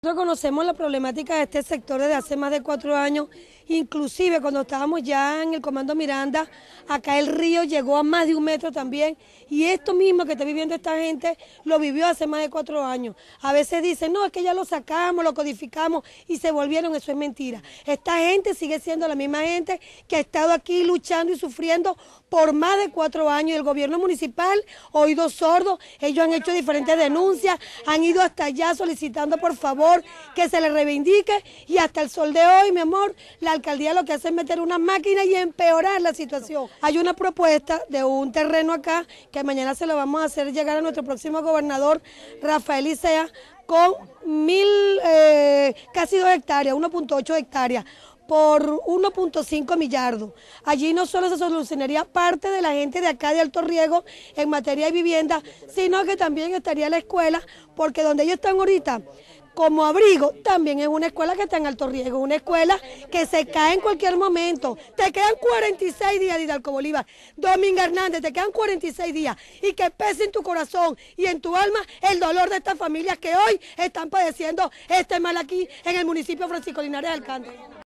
Nosotros conocemos la problemática de este sector desde hace más de cuatro años, inclusive cuando estábamos ya en el Comando Miranda, acá el río llegó a más de un metro también, y esto mismo que está viviendo esta gente lo vivió hace más de cuatro años. A veces dicen, no, es que ya lo sacamos, lo codificamos y se volvieron, eso es mentira. Esta gente sigue siendo la misma gente que ha estado aquí luchando y sufriendo por más de cuatro años, el gobierno municipal, oído sordos, ellos han hecho diferentes denuncias, han ido hasta allá solicitando por favor que se le reivindique y hasta el sol de hoy, mi amor, la alcaldía lo que hace es meter una máquina y empeorar la situación. Hay una propuesta de un terreno acá que mañana se lo vamos a hacer llegar a nuestro próximo gobernador, Rafael Isea, con mil, eh, casi dos hectáreas, 1.8 hectáreas por 1.5 millardos. Allí no solo se solucionaría parte de la gente de acá de Alto Riego en materia de vivienda, sino que también estaría la escuela, porque donde ellos están ahorita, como abrigo, también es una escuela que está en alto riesgo, una escuela que se cae en cualquier momento. Te quedan 46 días de Bolívar. Domingo Hernández, te quedan 46 días y que pese en tu corazón y en tu alma el dolor de estas familias que hoy están padeciendo este mal aquí en el municipio Francisco Linares de Alcántara.